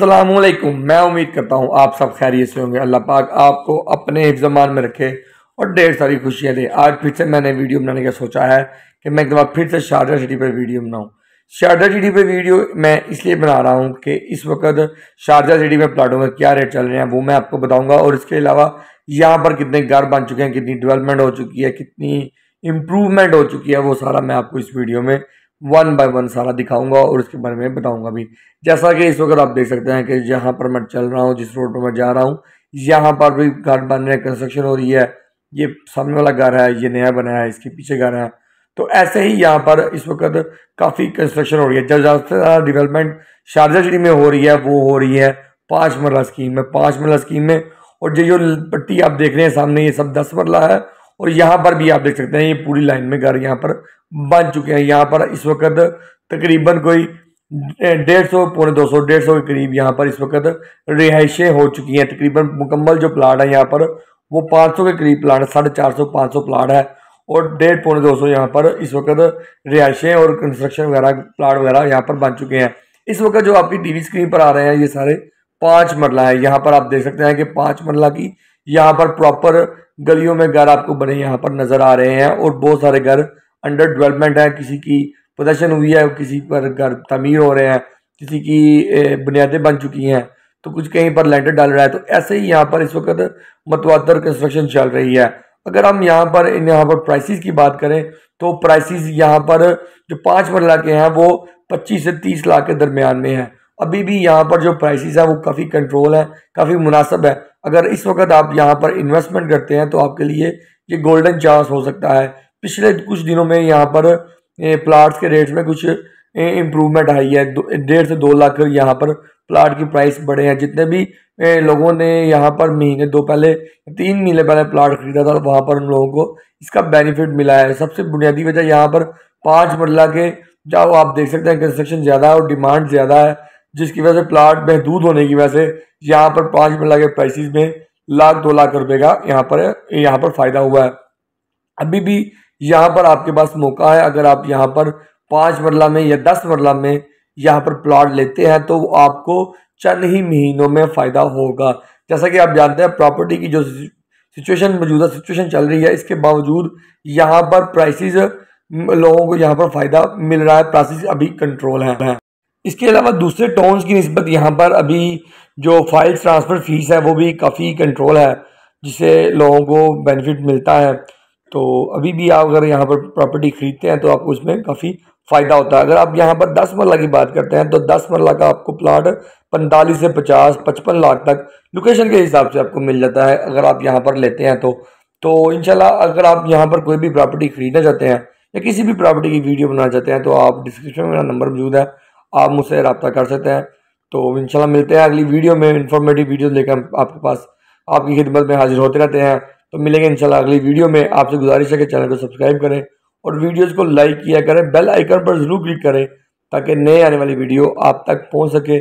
सलामकुम मैं उम्मीद करता हूँ आप सब खैरियत से होंगे अल्लाह पाक आपको अपने हिफ्जमान में रखे और ढेर सारी खुशियाँ दे आज फिर से मैंने वीडियो बनाने का सोचा है कि मैं एक दफ़ा फिर से शारदा सिटी पर वीडियो बनाऊँ शारदा सिटी पर वीडियो मैं इसलिए बना रहा हूँ कि इस वक्त शारदा सिटी में प्लाटों में क्या रेट चल रहे हैं वो मैं आपको बताऊँगा और इसके अलावा यहाँ पर कितने घर बन चुके हैं कितनी डिवेलपमेंट हो चुकी है कितनी इम्प्रूवमेंट हो चुकी है वो सारा मैं आपको इस वीडियो में वन बाय वन सारा दिखाऊंगा और उसके बारे में बताऊंगा भी जैसा कि इस वक्त आप देख सकते हैं कि जहाँ पर मैं चल रहा हूँ जिस रोड पर मैं जा रहा हूँ यहाँ पर भी घर बन रहे कंस्ट्रक्शन हो रही है ये सामने वाला घर है ये नया बना है इसके पीछे घर है तो ऐसे ही यहाँ पर इस वक्त काफ़ी कंस्ट्रक्शन हो रही है जब ज़्यादा डेवलपमेंट शारजा सिटी में हो रही है वो हो रही है पाँच मरला स्कीम में पाँच मरला स्कीम में और ये जो पट्टी आप देख रहे हैं सामने ये सब दस मरला है और यहाँ पर भी आप देख सकते हैं ये पूरी लाइन में घर यहाँ पर बन चुके हैं यहाँ पर इस वक्त तकरीबन कोई डेढ़ सौ पौने दो सौ डेढ़ सौ के करीब यहाँ पर इस वक्त रिहाइशें हो चुकी हैं तकरीबन मुकम्मल जो प्लाट है यहाँ पर वो पाँच सौ के करीब प्लाट है साढ़े चार सौ पाँच सौ प्लाट है और डेढ़ पौने दो सौ यहाँ पर इस वक्त रिहाइशें और कंस्ट्रक्शन वगैरह प्लाट वगैरह यहाँ पर बन चुके हैं इस वक्त जो आपकी वी स्क्रीन पर आ रहे हैं ये सारे पाँच मरला है यहाँ पर आप देख सकते हैं कि पाँच मरला की यहाँ पर प्रॉपर गलियों में घर आपको बने यहाँ पर नज़र आ रहे हैं और बहुत सारे घर अंडर डेवलपमेंट है किसी की पोजेशन हुई है किसी पर घर तमीर हो रहे हैं किसी की बुनियादें बन चुकी हैं तो कुछ कहीं पर लैंडर डाल रहा है तो ऐसे ही यहाँ पर इस वक्त मतवादर कंस्ट्रक्शन चल रही है अगर हम यहाँ पर इन यहाँ पर प्राइसेस की बात करें तो प्राइसेस यहाँ पर जो पाँच मरला के हैं वो पच्चीस से तीस लाख के दरमियान में है अभी भी यहाँ पर जो प्राइसेस हैं वो काफ़ी कंट्रोल है काफ़ी मुनासब है अगर इस वक्त आप यहाँ पर इन्वेस्टमेंट करते हैं तो आपके लिए ये गोल्डन चांस हो सकता है पिछले कुछ दिनों में यहाँ पर प्लाट्स के रेट्स में कुछ इम्प्रूवमेंट आई है डेढ़ से दो लाख यहाँ पर प्लाट की प्राइस बढ़े हैं जितने भी लोगों ने यहाँ पर महीने दो पहले तीन महीने पहले प्लाट खरीदा था वहाँ पर उन लोगों को इसका बेनिफिट मिला है सबसे बुनियादी वजह यहाँ पर पाँच मरला के जाओ आप देख सकते हैं कंस्ट्रक्शन ज़्यादा है और डिमांड ज़्यादा है जिसकी वजह से प्लाट महदूद होने की वजह से यहाँ पर पाँच मरला के प्राइसिस में लाख दो लाख रुपये का यहाँ पर यहाँ पर फ़ायदा हुआ है अभी भी यहाँ पर आपके पास मौका है अगर आप यहाँ पर पाँच मरला में या दस मरला में यहाँ पर प्लाट लेते हैं तो आपको चंद ही महीनों में फ़ायदा होगा जैसा कि आप जानते हैं प्रॉपर्टी की जो सिचुएशन मौजूदा सिचुएशन चल रही है इसके बावजूद यहाँ पर प्राइसेस लोगों को यहाँ पर फ़ायदा मिल रहा है प्राइसेस अभी कंट्रोल है इसके अलावा दूसरे टोन्स की नस्बत यहाँ पर अभी जो फाइल ट्रांसफ़र फीस है वो भी काफ़ी कंट्रोल है जिससे लोगों को बेनिफिट मिलता है तो अभी भी आप अगर यहाँ पर प्रॉपर्टी खरीदते हैं तो आपको उसमें काफ़ी फ़ायदा होता है अगर आप यहाँ पर दस मरला की बात करते हैं तो दस मरला का आपको प्लाट पैंतालीस से पचास पचपन लाख तक लोकेशन के हिसाब से आपको मिल जाता है अगर आप यहाँ पर लेते हैं तो तो इनशाला अगर आप यहाँ पर कोई भी प्रॉपर्टी खरीदना चाहते हैं या किसी भी प्रॉपर्टी की वीडियो बनाना चाहते हैं तो आप डिस्क्रिप्शन में मेरा नंबर मौजूद है आप मुझसे रबता कर सकते हैं तो इनशाला मिलते हैं अगली वीडियो में इन्फॉर्मेटिव वीडियो लेकर आपके पास आपकी खिदमत में हाजिर होते रहते हैं तो मिलेंगे इंशाल्लाह अगली वीडियो में आपसे गुजारिश है कि चैनल को सब्सक्राइब करें और वीडियोज़ को लाइक किया करें बेल आइकन पर ज़रूर क्लिक करें ताकि नए आने वाली वीडियो आप तक पहुँच सके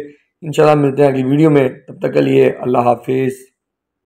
इंशाल्लाह मिलते हैं अगली वीडियो में तब तक के लिए अल्लाह हाफिज़